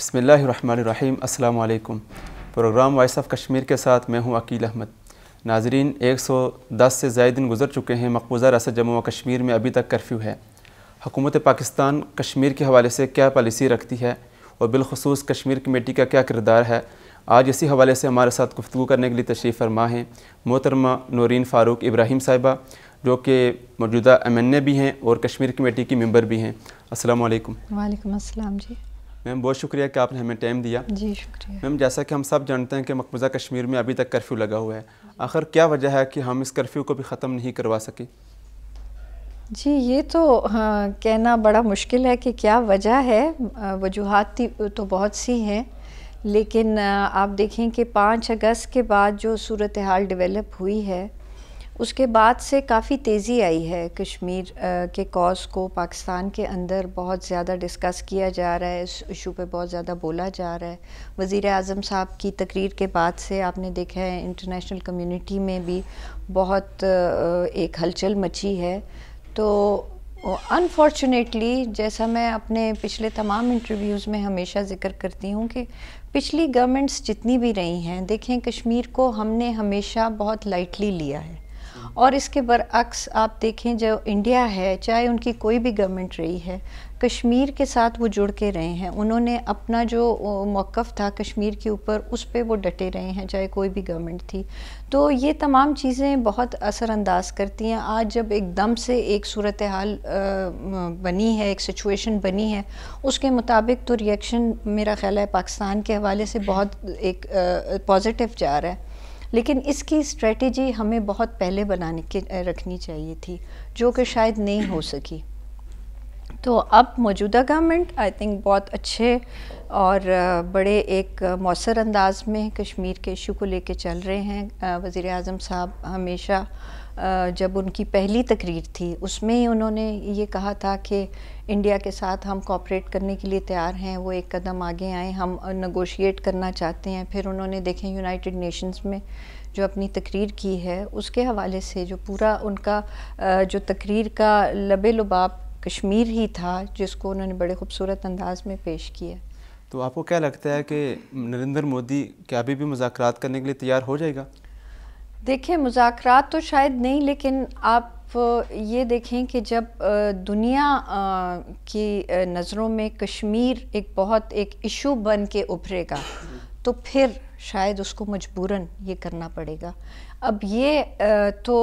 بسم اللہ الرحمن الرحیم السلام علیکم پروگرام وائس آف کشمیر کے ساتھ میں ہوں عقیل احمد ناظرین ایک سو دس سے زائد دن گزر چکے ہیں مقبوضہ ریاست جموں و کشمیر میں ابھی تک کرفیو ہے حکومت پاکستان کشمیر کے حوالے سے کیا پالیسی رکھتی ہے اور بالخصوص کشمیر کمیٹی کا کیا کردار ہے آج اسی حوالے سے ہمارے ساتھ گفتگو کرنے کے لیے تشریف فرما ہے محترمہ نورین فاروق ابراہیم صاحبہ جو کہ موجودہ ایم این اے بھی ہیں اور کشمیر کمیٹی کی ممبر بھی ہیں السلام علیکم وعلیکم السلام جی میم بہت شکریہ کہ آپ نے ہمیں ٹائم دیا جی شکریہ میم جیسا کہ ہم سب جانتے ہیں کہ مقبوضہ کشمیر میں ابھی تک کرفیو لگا ہوا ہے آخر کیا وجہ ہے کہ ہم اس کرفیو کو بھی ختم نہیں کروا سکیں جی یہ تو ہاں، کہنا بڑا مشکل ہے کہ کیا وجہ ہے وجوہات تو بہت سی ہیں لیکن آپ دیکھیں کہ پانچ اگست کے بعد جو صورتحال ڈیولپ ہوئی ہے اس کے بعد سے کافی تیزی آئی ہے کشمیر کے کوز کو پاکستان کے اندر بہت زیادہ ڈسکس کیا جا رہا ہے اس ایشو پہ بہت زیادہ بولا جا رہا ہے وزیر اعظم صاحب کی تقریر کے بعد سے آپ نے دیکھا ہے انٹرنیشنل کمیونٹی میں بھی بہت ایک ہلچل مچی ہے تو انفارچونیٹلی جیسا میں اپنے پچھلے تمام انٹرویوز میں ہمیشہ ذکر کرتی ہوں کہ پچھلی گورنمنٹس جتنی بھی رہی ہیں دیکھیں کشمیر کو ہم نے ہمیشہ بہت لائٹلی لیا ہے اور اس کے برعکس آپ دیکھیں جو انڈیا ہے چاہے ان کی کوئی بھی گورنمنٹ رہی ہے کشمیر کے ساتھ وہ جڑ کے رہے ہیں انہوں نے اپنا جو موقف تھا کشمیر کے اوپر اس پہ وہ ڈٹے رہے ہیں چاہے کوئی بھی گورنمنٹ تھی تو یہ تمام چیزیں بہت اثر انداز کرتی ہیں آج جب ایک دم سے ایک صورتحال بنی ہے ایک سچویشن بنی ہے اس کے مطابق تو ریئیکشن میرا خیال ہے پاکستان کے حوالے سے بہت ایک پازیٹیو جا رہا ہے لیکن اس کی اسٹریٹجی ہمیں بہت پہلے بنانے کے رکھنی چاہیے تھی جو کہ شاید نہیں ہو سکی تو اب موجودہ گورنمنٹ آئی تھنک بہت اچھے اور بڑے ایک مؤثر انداز میں کشمیر کے ایشو کو لے کے چل رہے ہیں وزیر اعظم صاحب ہمیشہ جب ان کی پہلی تقریر تھی اس میں ہی انہوں نے یہ کہا تھا کہ انڈیا کے ساتھ ہم کوپریٹ کرنے کے لیے تیار ہیں وہ ایک قدم آگے آئیں ہم نگوشیٹ کرنا چاہتے ہیں پھر انہوں نے دیکھیں یونائٹڈ نیشنز میں جو اپنی تقریر کی ہے اس کے حوالے سے جو پورا ان کا جو تقریر کا لب لباب کشمیر ہی تھا جس کو انہوں نے بڑے خوبصورت انداز میں پیش کیا تو آپ کو کیا لگتا ہے کہ نریندر مودی کیا بھی مذاکرات کرنے کے لیے تیار ہو جائے گا دیکھیں مذاکرات تو شاید نہیں لیکن آپ یہ دیکھیں کہ جب دنیا کی نظروں میں کشمیر ایک بہت ایک ایشو بن کے ابھرے گا تو پھر شاید اس کو مجبوراً یہ کرنا پڑے گا اب یہ تو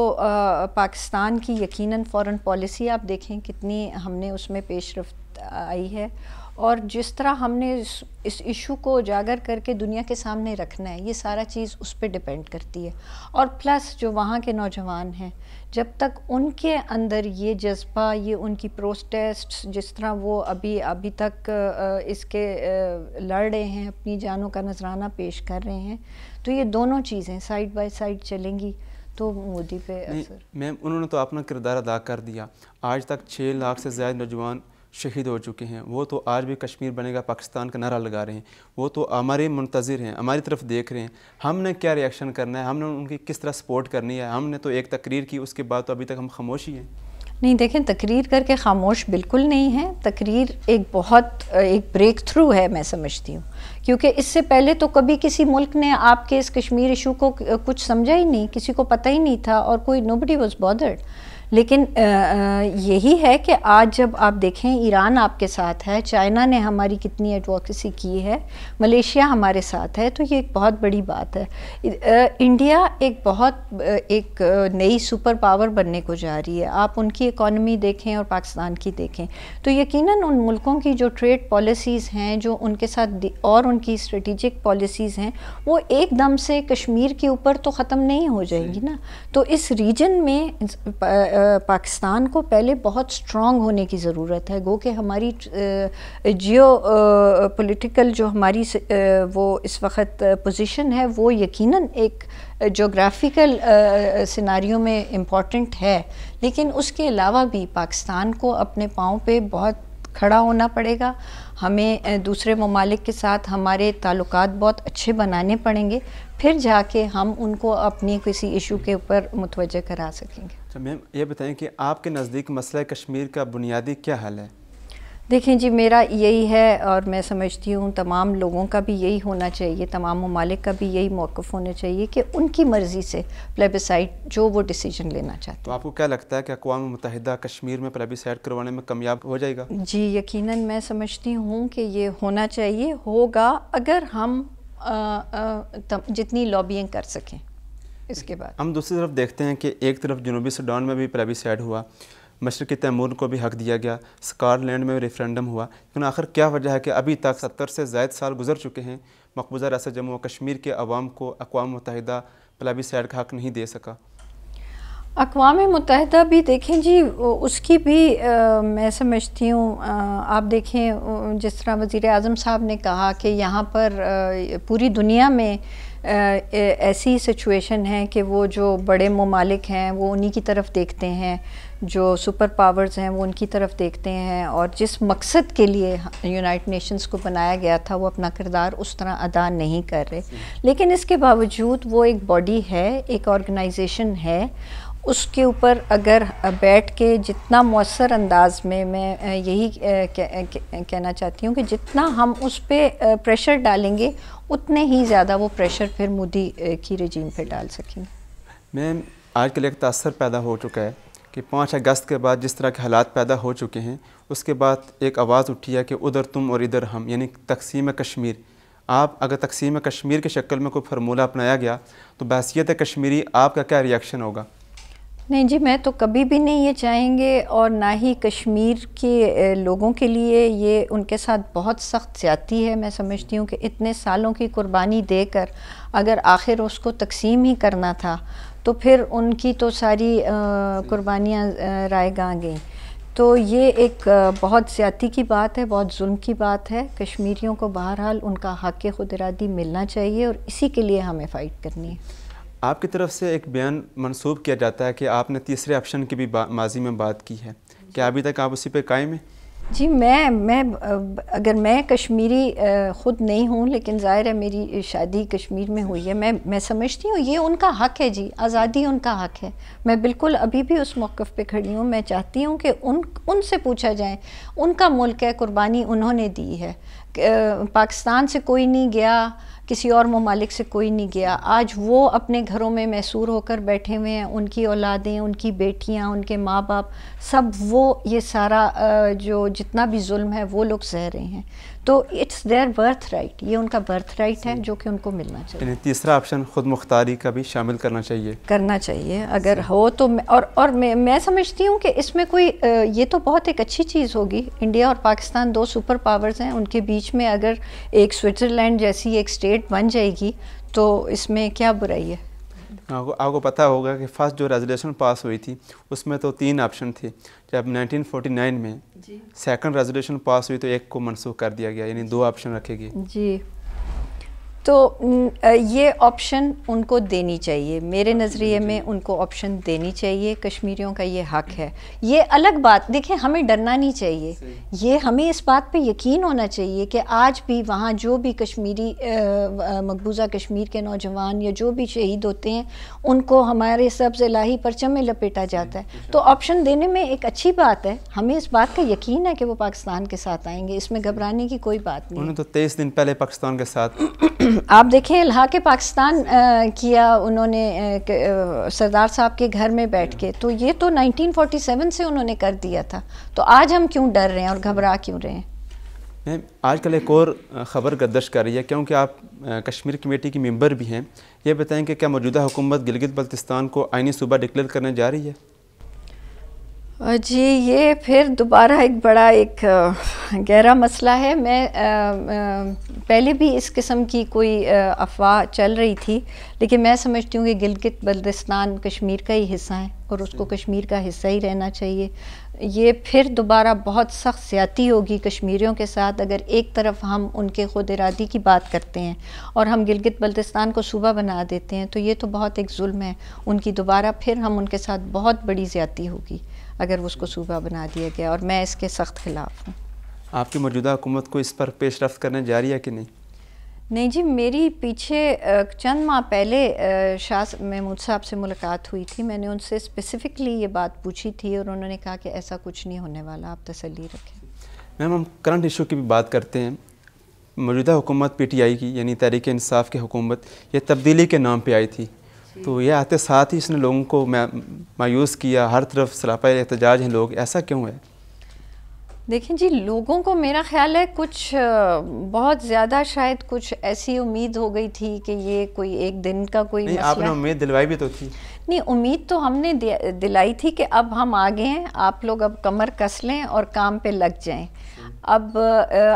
پاکستان کی یقیناً فورن پالیسی آپ دیکھیں کتنی ہم نے اس میں پیش رفت آئی ہے اور جس طرح ہم نے اس اس ایشو کو اجاگر کر کے دنیا کے سامنے رکھنا ہے یہ سارا چیز اس پہ ڈیپینڈ کرتی ہے اور پلس جو وہاں کے نوجوان ہیں جب تک ان کے اندر یہ جذبہ یہ ان کی پروسٹیسٹ جس طرح وہ ابھی ابھی تک اس کے لڑ رہے ہیں اپنی جانوں کا نذرانہ پیش کر رہے ہیں تو یہ دونوں چیزیں سائیڈ بائی سائیڈ چلیں گی تو مودی پہ اثر میم انہوں نے تو اپنا کردار ادا کر دیا آج تک چھ لاکھ سے زائد نوجوان شہید ہو چکے ہیں وہ تو آج بھی کشمیر بنے گا پاکستان کا نعرہ لگا رہے ہیں وہ تو ہمارے منتظر ہیں ہماری طرف دیکھ رہے ہیں ہم نے کیا ریاکشن کرنا ہے ہم نے ان کی کس طرح سپورٹ کرنی ہے ہم نے تو ایک تقریر کی اس کے بعد تو ابھی تک ہم خاموش ہی ہیں نہیں دیکھیں تقریر کر کے خاموش بالکل نہیں ہے تقریر ایک بہت ایک بریک تھرو ہے میں سمجھتی ہوں کیونکہ اس سے پہلے تو کبھی کسی ملک نے آپ کے اس کشمیر ایشو کو کچھ سمجھا ہی نہیں کسی کو پتہ ہی نہیں تھا اور کوئی نوبڈی واز بورڈرڈ لیکن یہی ہے کہ آج جب آپ دیکھیں ایران آپ کے ساتھ ہے چائنا نے ہماری کتنی ایڈوکسی کی ہے ملیشیا ہمارے ساتھ ہے تو یہ ایک بہت بڑی بات ہے انڈیا ایک بہت ایک نئی سپر پاور بننے کو جا رہی ہے آپ ان کی اکانومی دیکھیں اور پاکستان کی دیکھیں تو یقیناً ان ملکوں کی جو ٹریڈ پالیسیز ہیں جو ان کے ساتھ اور ان کی اسٹریٹجک پالیسیز ہیں وہ ایک دم سے کشمیر کے اوپر تو ختم نہیں ہو جائیں گی نا تو اس ریجن میں پاکستان کو پہلے بہت سٹرونگ ہونے کی ضرورت ہے گو کہ ہماری جیو پولیٹیکل جو ہماری وہ اس وقت پوزیشن ہے وہ یقیناً ایک جغرافیکل سیناریوں میں امپورٹنٹ ہے لیکن اس کے علاوہ بھی پاکستان کو اپنے پاؤں پہ بہت کھڑا ہونا پڑے گا ہمیں دوسرے ممالک کے ساتھ ہمارے تعلقات بہت اچھے بنانے پڑیں گے پھر جا کے ہم ان کو اپنی کسی ایشو کے اوپر متوجہ کرا سکیں گے اچھا میم یہ بتائیں کہ آپ کے نزدیک مسئلہ کشمیر کا بنیادی کیا حل ہے دیکھیں جی میرا یہی ہے اور میں سمجھتی ہوں تمام لوگوں کا بھی یہی ہونا چاہیے تمام ممالک کا بھی یہی موقف ہونا چاہیے کہ ان کی مرضی سے پلیبیسائڈ جو وہ ڈیسیجن لینا چاہتے ہیں آپ کو کیا لگتا ہے کہ اقوام متحدہ کشمیر میں پلیبیسائڈ کروانے میں کامیاب ہو جائے گا جی یقیناً میں سمجھتی ہوں کہ یہ ہونا چاہیے ہوگا اگر ہم جتنی لابینگ کر سکیں اس کے بعد ہم دوسری طرف دیکھتے ہیں کہ ایک طرف جنوبی سڈان میں بھی پلیبی سیڈ ہوا مشرقی تیمور کو بھی حق دیا گیا سکار لینڈ میں ریفرینڈم ہوا لیکن آخر کیا وجہ ہے کہ ابھی تک ستر سے زائد سال گزر چکے ہیں مقبوضہ ریاست جموں و کشمیر کے عوام کو اقوام متحدہ پلیبی سیڈ کا حق نہیں دے سکا اقوام متحدہ بھی دیکھیں جی اس کی بھی میں سمجھتی ہوں آپ دیکھیں جس طرح وزیر اعظم صاحب نے کہا کہ یہاں پر پوری دنیا میں ایسی سچویشن ہے کہ وہ جو بڑے ممالک ہیں وہ انہی کی طرف دیکھتے ہیں جو سپر پاورز ہیں وہ ان کی طرف دیکھتے ہیں اور جس مقصد کے لیے یونائٹ نیشنز کو بنایا گیا تھا وہ اپنا کردار اس طرح ادا نہیں کر رہے لیکن اس کے باوجود وہ ایک باڈی ہے ایک آرگنائزیشن ہے اس کے اوپر اگر بیٹھ کے جتنا مؤثر انداز میں میں یہی کہنا چاہتی ہوں کہ جتنا ہم اس پہ پریشر ڈالیں گے اتنے ہی زیادہ وہ پریشر پھر مودی کی رجیم پہ ڈال سکیں گے میم آج کل ایک تاثر پیدا ہو چکا ہے کہ پانچ اگست کے بعد جس طرح کے حالات پیدا ہو چکے ہیں اس کے بعد ایک آواز اٹھی ہے کہ ادھر تم اور ادھر ہم یعنی تقسیم کشمیر آپ اگر تقسیم کشمیر کی شکل میں کوئی فارمولہ اپنایا گیا تو بحثیت کشمیری آپ کا کیا ریاکشن ہوگا نہیں جی میں تو کبھی بھی نہیں یہ چاہیں گے اور نہ ہی کشمیر کے لوگوں کے لیے یہ ان کے ساتھ بہت سخت زیادتی ہے میں سمجھتی ہوں کہ اتنے سالوں کی قربانی دے کر اگر آخر اس کو تقسیم ہی کرنا تھا تو پھر ان کی تو ساری قربانیاں رائے گاں گئیں تو یہ ایک بہت زیادتی کی بات ہے بہت ظلم کی بات ہے کشمیریوں کو بہرحال ان کا حق خود ارادی ملنا چاہیے اور اسی کے لیے ہمیں فائٹ کرنی ہے آپ کی طرف سے ایک بیان منصوب کیا جاتا ہے کہ آپ نے تیسرے کی کی بھی ماضی میں بات ہے کیا ابھی تک آپ اسی قائم ہیں جی میں میں اگر میں کشمیری خود نہیں ہوں لیکن ظاہر ہے میری شادی کشمیر میں ہوئی ہے میں میں سمجھتی ہوں یہ ان کا حق ہے جی آزادی ان کا حق ہے میں بالکل ابھی بھی اس موقف پہ کھڑی ہوں میں چاہتی ہوں کہ ان ان سے پوچھا جائے ان کا ملک ہے قربانی انہوں نے دی ہے پاکستان سے کوئی نہیں گیا کسی اور ممالک سے کوئی نہیں گیا آج وہ اپنے گھروں میں محصور ہو کر بیٹھے ہوئے ہیں ان کی اولادیں ان کی بیٹیاں ان کے ماں باپ سب وہ یہ سارا جو جتنا بھی ظلم ہے وہ لوگ سہ رہے ہیں تو اٹس دیئر برتھ رائٹ یہ ان کا برتھ رائٹ ہے جو کہ ان کو ملنا چاہیے یعنی تیسرا آپشن خود مختاری کا بھی شامل کرنا چاہیے کرنا چاہیے اگر ہو تو اور اور میں سمجھتی ہوں کہ اس میں کوئی یہ تو بہت ایک اچھی چیز ہوگی انڈیا اور پاکستان دو سپر پاورز ہیں ان کے بیچ میں اگر ایک سوئٹزرلینڈ جیسی ایک اسٹیٹ بن جائے گی تو اس میں کیا برائی ہے آپ کو پتہ ہوگا کہ فرسٹ جو ریزولیشن پاس ہوئی تھی اس میں تو تین آپشن تھے جب نائنٹین فورٹی نائن میں سیکنڈ ریزولیشن پاس ہوئی تو ایک کو منسوخ کر دیا گیا یعنی دو آپشن رکھے گئے جی تو یہ آپشن ان کو دینی چاہیے میرے ہاں، نظریے جی، جی۔ میں ان کو آپشن دینی چاہیے کشمیریوں کا یہ حق ہے یہ الگ بات دیکھیں ہمیں ڈرنا نہیں چاہیے یہ ہمیں اس بات پہ یقین ہونا چاہیے کہ آج بھی وہاں جو بھی کشمیری مقبوضہ کشمیر کے نوجوان یا جو بھی شہید ہوتے ہیں ان کو ہمارے سبز پرچم میں لپیٹا جی، جاتا ہے تو آپشن دینے میں ایک اچھی بات ہے ہمیں اس بات کا یقین ہے کہ وہ پاکستان کے ساتھ آئیں گے اس میں گھبرانے کی کوئی بات نہیں انہوں نے تو تیس دن پہلے پاکستان کے ساتھ آپ دیکھیں الحاق پاکستان کیا انہوں نے سردار صاحب کے گھر میں بیٹھ کے تو یہ تو 1947 سے انہوں نے کر دیا تھا تو آج ہم کیوں ڈر رہے ہیں اور گھبرا کیوں رہے ہیں آج کل ایک اور خبر گردش کر رہی ہے کیونکہ آپ کشمیر کمیٹی کی ممبر بھی ہیں یہ بتائیں کہ کیا موجودہ حکومت گلگت بلتستان کو آئینی صوبہ ڈکلیئر کرنے جا رہی ہے جی یہ پھر دوبارہ ایک بڑا ایک گہرا مسئلہ ہے میں پہلے بھی اس قسم کی کوئی افواہ چل رہی تھی لیکن میں سمجھتی ہوں کہ گلگت بلتستان کشمیر کا ہی حصہ ہے اور اس کو کشمیر کا حصہ ہی رہنا چاہیے یہ پھر دوبارہ بہت سخت زیادتی ہوگی کشمیریوں کے ساتھ اگر ایک طرف ہم ان کے خود ارادی کی بات کرتے ہیں اور ہم گلگت بلتستان کو صوبہ بنا دیتے ہیں تو یہ تو بہت ایک ظلم ہے ان کی دوبارہ پھر ہم ان کے ساتھ بہت بڑی زیادتی ہوگی اگر اس کو صوبہ بنا دیا گیا اور میں اس کے سخت خلاف ہوں آپ کی موجودہ حکومت کو اس پر پیش رفت کرنے جاری ہے کہ نہیں نہیں جی میری پیچھے چند ماہ پہلے شاہ محمود صاحب سے ملاقات ہوئی تھی میں نے ان سے اسپیسیفکلی یہ بات پوچھی تھی اور انہوں نے کہا کہ ایسا کچھ نہیں ہونے والا آپ تسلی رکھیں میم ہم کرنٹ ایشو کی بھی بات کرتے ہیں موجودہ حکومت پی ٹی آئی کی یعنی تحریک انصاف کی حکومت یہ تبدیلی کے نام پہ آئی تھی جی۔ تو یہ آتے ساتھ ہی اس نے لوگوں کو مایوس کیا ہر طرف سلاپہ احتجاج ہیں لوگ ایسا کیوں ہے دیکھیں جی لوگوں کو میرا خیال ہے کچھ بہت زیادہ شاید کچھ ایسی امید ہو گئی تھی کہ یہ کوئی ایک دن کا کوئی مسئلہ نہیں آپ نے امید دلوائی بھی تو تھی نہیں امید تو ہم نے دلائی تھی کہ اب ہم آگے ہیں آپ لوگ اب کمر کس لیں اور کام پہ لگ جائیں اب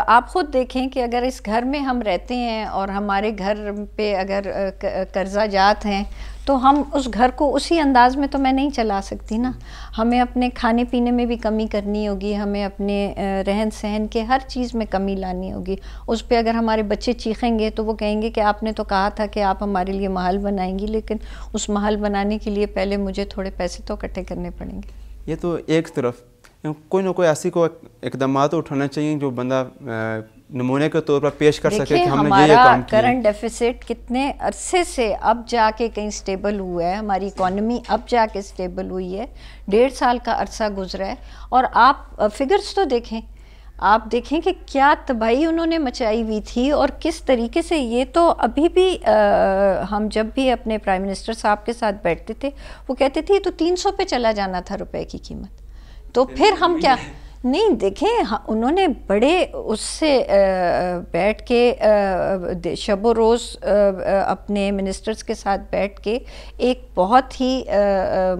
آپ خود دیکھیں کہ اگر اس گھر میں ہم رہتے ہیں اور ہمارے گھر پہ اگر قرضہ جات ہیں تو ہم اس گھر کو اسی انداز میں تو میں نہیں چلا سکتی نا ہمیں اپنے کھانے پینے میں بھی کمی کرنی ہوگی ہمیں اپنے رہن سہن کے ہر چیز میں کمی لانی ہوگی اس پہ اگر ہمارے بچے چیخیں گے تو وہ کہیں گے کہ آپ نے تو کہا تھا کہ آپ ہمارے لیے محل بنائیں گی لیکن اس محل بنانے کے لیے پہلے مجھے تھوڑے پیسے تو اکٹھے کرنے پڑیں گے یہ تو ایک طرف کوئی نہ کوئی ایسی کو اقدامات اٹھانا چاہیے جو بندہ نمونے کے طور پر پیش کر سکے کہ ہم نے یہ کام ہمارا کرنٹ ڈیفیسٹ کتنے عرصے سے اب جا کے کہیں سٹیبل ہوا ہے ہماری اکانومی اب جا کے سٹیبل ہوئی ہے ڈیڑھ سال کا عرصہ گزرا ہے اور آپ فگرز تو دیکھیں آپ دیکھیں کہ کیا تباہی انہوں نے مچائی ہوئی تھی اور کس طریقے سے یہ تو ابھی بھی ہم جب بھی اپنے پرائم منسٹر صاحب کے ساتھ بیٹھتے تھے وہ کہتے تھے تو تین سو پہ چلا جانا تھا روپے کی قیمت تو پھر ہم کیا نہیں دیکھیں ہاں، انہوں نے بڑے اس سے بیٹھ کے شب و روز اپنے منسٹرز کے ساتھ بیٹھ کے ایک بہت ہی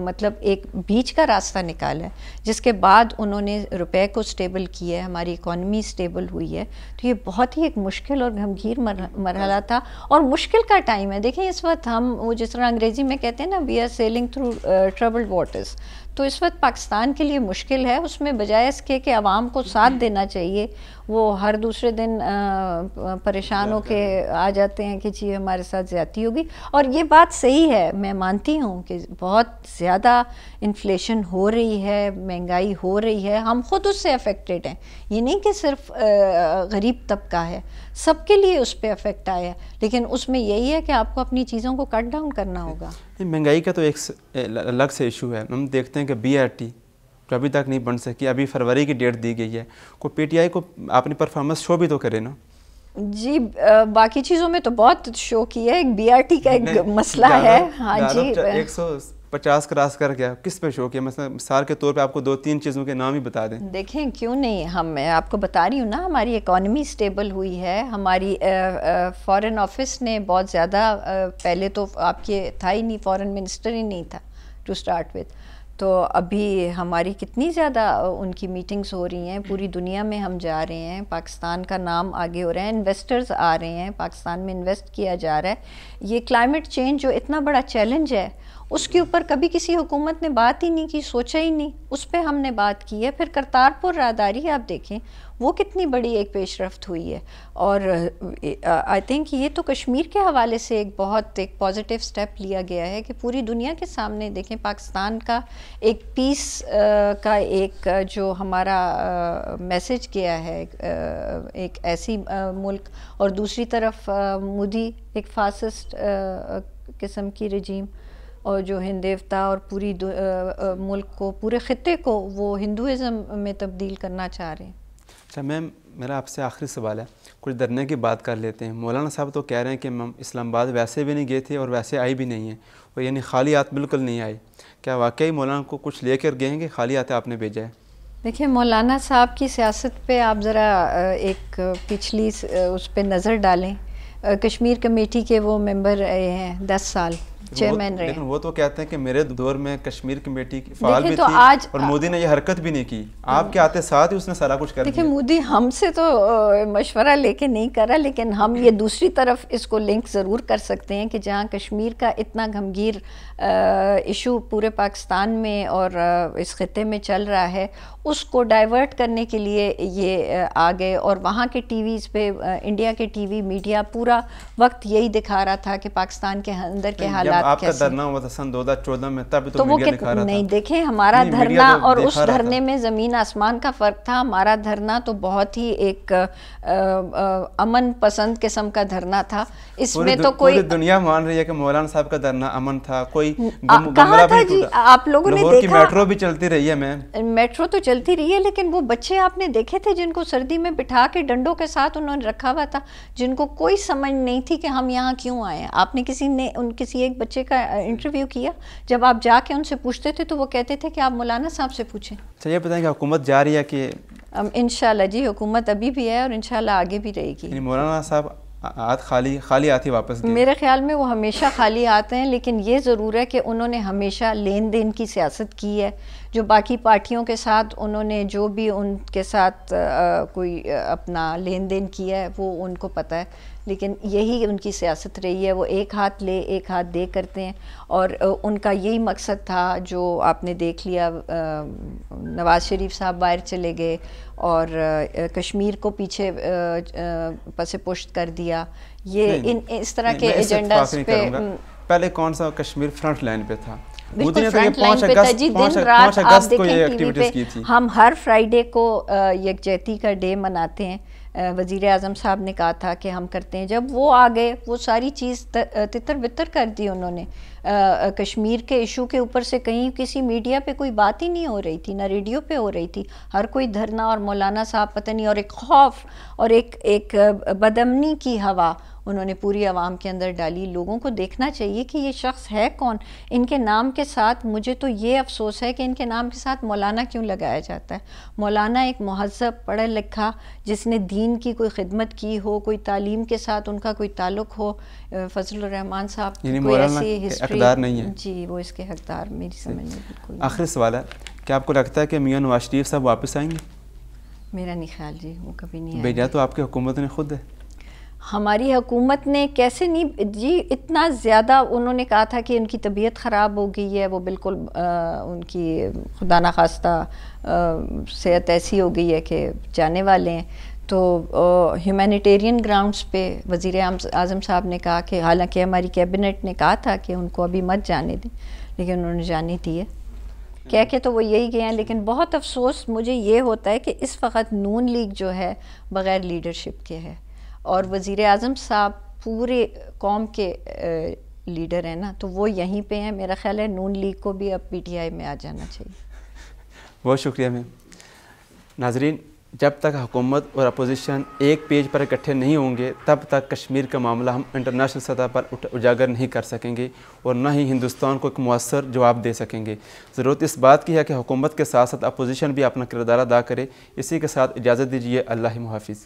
مطلب ایک بیچ کا راستہ نکالا جس کے بعد انہوں نے روپے کو سٹیبل کیا ہے ہماری اکانومی سٹیبل ہوئی ہے تو یہ بہت ہی ایک مشکل اور گھمگیر مرحلہ تھا اور مشکل کا ٹائم ہے دیکھیں اس وقت ہم وہ جس طرح انگریزی میں کہتے ہیں نا we are sailing through troubled waters تو اس وقت پاکستان کے لیے مشکل ہے اس میں بجائے اس کے کہ عوام کو ساتھ دینا چاہیے وہ ہر دوسرے دن پریشان ہو کے آ جاتے ہیں کہ جی ہمارے ساتھ زیادتی ہوگی اور یہ بات صحیح ہے میں مانتی ہوں کہ بہت زیادہ انفلیشن ہو رہی ہے مہنگائی ہو رہی ہے ہم خود اس سے افیکٹڈ ہیں یہ نہیں کہ صرف غریب طبقہ ہے سب کے لیے اس پہ افیکٹ آیا لیکن اس میں یہی ہے کہ آپ کو اپنی چیزوں کو کٹ ڈاؤن کرنا جی۔ ہوگا مہنگائی کا تو ایک الگ سے ایشو ہے ہم دیکھتے ہیں کہ بی آر ٹی جو ابھی تک نہیں بن سکی ابھی فروری کی ڈیٹ دی گئی ہے کوئی پی ٹی آئی کو اپنی پرفارمنس شو بھی تو کرے نا جی باقی چیزوں میں تو بہت شو کی ہے ایک بی آر ٹی کا ایک مسئلہ ہے ہاں جی ایک سو پچاس کراس کر گیا کس پہ شو کیا مثلا مثال کے طور پہ آپ کو دو تین چیزوں کے نام ہی بتا دیں دیکھیں کیوں نہیں ہم میں آپ کو بتا رہی ہوں نا ہماری اکانومی سٹیبل ہوئی ہے ہماری فورن آفس نے بہت زیادہ پہلے تو آپ کے تھا ہی نہیں فورن منسٹر ہی نہیں تھا ٹو سٹارٹ وتھ تو ابھی ہماری کتنی زیادہ ان کی میٹنگز ہو رہی ہیں پوری دنیا میں ہم جا رہے ہیں پاکستان کا نام آگے ہو رہا ہے انویسٹرز آ رہے ہیں پاکستان میں انویسٹ کیا جا رہا ہے یہ کلائمیٹ چینج جو اتنا بڑا چیلنج ہے اس کے اوپر کبھی کسی حکومت نے بات ہی نہیں کی سوچا ہی نہیں اس پہ ہم نے بات کی ہے پھر کرتارپور راداری آپ دیکھیں وہ کتنی بڑی ایک پیش رفت ہوئی ہے اور آئی تھنک یہ تو کشمیر کے حوالے سے ایک بہت ایک پازیٹیو سٹیپ لیا گیا ہے کہ پوری دنیا کے سامنے دیکھیں پاکستان کا ایک پیس کا ایک جو ہمارا میسج گیا ہے ایک ایسی ملک اور دوسری طرف مودی ایک فاسسٹ قسم کی رجیم اور جو ہند دیوتا اور پوری ملک کو پورے خطے کو وہ ہندوازم میں تبدیل کرنا چاہ رہے ہیں اچھا میم میرا آپ سے آخری سوال ہے کچھ درنے کی بات کر لیتے ہیں مولانا صاحب تو کہہ رہے ہیں کہ میم اسلام آباد ویسے بھی نہیں گئے تھے اور ویسے آئی بھی نہیں ہیں اور یعنی خالی آت بالکل نہیں آئی کیا واقعی مولانا کو کچھ لے کر گئے ہیں کہ خالی آتے آپ نے بھیجا ہے دیکھیں مولانا صاحب کی سیاست پہ آپ ذرا ایک پچھلی اس پہ نظر ڈالیں کشمیر کمیٹی کے وہ ممبر رہے ہیں دس سال چیئرمین رہے وہ تو کہتے ہیں کہ میرے دور میں کشمیر کی بیٹی فعال بھی تھی اور مودی نے یہ حرکت بھی نہیں کی آپ ہاں۔ کے آتے ساتھ ہی اس نے سارا کچھ کر دیا دیکھیں مودی ہم سے تو مشورہ لے کے نہیں کر رہا لیکن ہم یہ دوسری طرف اس کو لنک ضرور کر سکتے ہیں کہ جہاں کشمیر کا اتنا گھمگیر ایشو پورے پاکستان میں اور اس خطے میں چل رہا ہے اس کو ڈائیورٹ کرنے کے لیے یہ آگئے اور وہاں کے ٹی ویز پہ انڈیا کے ٹی وی میڈیا پورا وقت یہی دکھا رہا تھا کہ پاکستان کے اندر کے حالات آپ کا دھرنا ہوا تھا سن دو ہزار چودہ میں تب تو میڈیا دکھا رہا تھا نہیں دیکھیں ہمارا دھرنا اور اس دھرنے میں زمین آسمان کا فرق تھا ہمارا دھرنا تو بہت ہی ایک امن پسند قسم کا دھرنا تھا اس میں تو کوئی دنیا مان رہی ہے کہ مولانا صاحب کا دھرنا امن تھا کوئی کہاں تھا جی آپ لوگوں نے دیکھا میٹرو بھی چلتی رہی ہے میں میٹرو تو چلتی رہی ہے لیکن وہ بچے آپ نے دیکھے تھے جن کو سردی میں بٹھا کے ڈنڈوں کے ساتھ انہوں نے رکھا ہوا تھا جن کو کوئی سمجھ نہیں تھی کہ ہم یہاں کیوں آئے آپ نے کسی نے ان کسی ایک بچے کا انٹرویو کیا جب آپ جا کے ان سے پوچھتے تھے تو وہ کہتے تھے کہ آپ مولانا صاحب سے پوچھیں اچھا یہ بتائیں کہ حکومت جا رہی ہے کہ انشاءاللہ جی حکومت ابھی بھی ہے اور انشاءاللہ آگے بھی رہے گی یعنی مولانا صاحب آت خالی خالی آتی واپس میرے خیال میں وہ ہمیشہ خالی آتے ہیں لیکن یہ ضرور ہے کہ انہوں نے ہمیشہ لین دین کی سیاست کی ہے جو باقی پارٹیوں کے ساتھ انہوں نے جو بھی ان کے ساتھ کوئی اپنا لین دین کیا ہے وہ ان کو پتہ ہے لیکن یہی ان کی سیاست رہی ہے وہ ایک ہاتھ لے ایک ہاتھ دے کرتے ہیں اور ان کا یہی مقصد تھا جو آپ نے دیکھ لیا نواز شریف صاحب باہر چلے گئے اور کشمیر کو پیچھے پس پشت کر دیا یہ ان اس طرح کے ایجنڈا پہ پہلے کون سا کشمیر فرنٹ لائن پہ تھا ہم ہر فرائیڈے کو یکجہتی کا ڈے مناتے ہیں وزیر اعظم صاحب نے کہا تھا کہ ہم کرتے ہیں جب وہ آ گئے وہ ساری چیز تتر بتر کر دی انہوں نے کشمیر کے ایشو کے اوپر سے کہیں کسی میڈیا پہ کوئی بات ہی نہیں ہو رہی تھی نہ ریڈیو پہ ہو رہی تھی ہر کوئی دھرنا اور مولانا صاحب پتہ نہیں اور ایک خوف اور ایک ایک بدمنی کی ہوا انہوں نے پوری عوام کے اندر ڈالی لوگوں کو دیکھنا چاہیے کہ یہ شخص ہے کون ان کے نام کے ساتھ مجھے تو یہ افسوس ہے کہ ان کے نام کے ساتھ مولانا کیوں لگایا جاتا ہے مولانا ایک مہذب پڑھا لکھا جس نے دین کی کوئی خدمت کی ہو کوئی تعلیم کے ساتھ ان کا کوئی تعلق ہو فضل الرحمان صاحب یعنی مولانا نہیں ہے جی وہ اس کے حقدار کیا آپ کو لگتا ہے کہ صاحب واپس آئیں گے میرا نہیں نہیں خیال جی وہ کبھی تو آپ حکومت نے خود ہے ہماری حکومت نے کیسے نہیں جی اتنا زیادہ انہوں نے کہا تھا کہ ان کی طبیعت خراب ہو گئی ہے وہ بالکل ان کی خدا نخواستہ صحت ایسی ہو گئی ہے کہ جانے والے ہیں تو ہیومینیٹیرین گراؤنڈز پہ وزیر اعظم صاحب نے کہا کہ حالانکہ ہماری کیبنٹ نے کہا تھا کہ ان کو ابھی مت جانے دیں لیکن انہوں نے جانے دیے کہہ کے تو وہ یہی گئے ہیں لیکن بہت افسوس مجھے یہ ہوتا ہے کہ اس وقت نون لیگ جو ہے بغیر لیڈرشپ کے ہے اور وزیر اعظم صاحب پورے قوم کے لیڈر ہیں نا تو وہ یہیں پہ ہیں میرا خیال ہے نون لیگ کو بھی اب پی ٹی آئی میں آ جانا چاہیے بہت شکریہ میم ناظرین جب تک حکومت اور اپوزیشن ایک پیج پر اکٹھے نہیں ہوں گے تب تک کشمیر کا معاملہ ہم انٹرنیشنل سطح پر اجاگر نہیں کر سکیں گے اور نہ ہی ہندوستان کو ایک مؤثر جواب دے سکیں گے ضرورت اس بات کی ہے کہ حکومت کے ساتھ ساتھ اپوزیشن بھی اپنا کردار ادا کرے اسی کے ساتھ اجازت دیجیے اللہ محافظ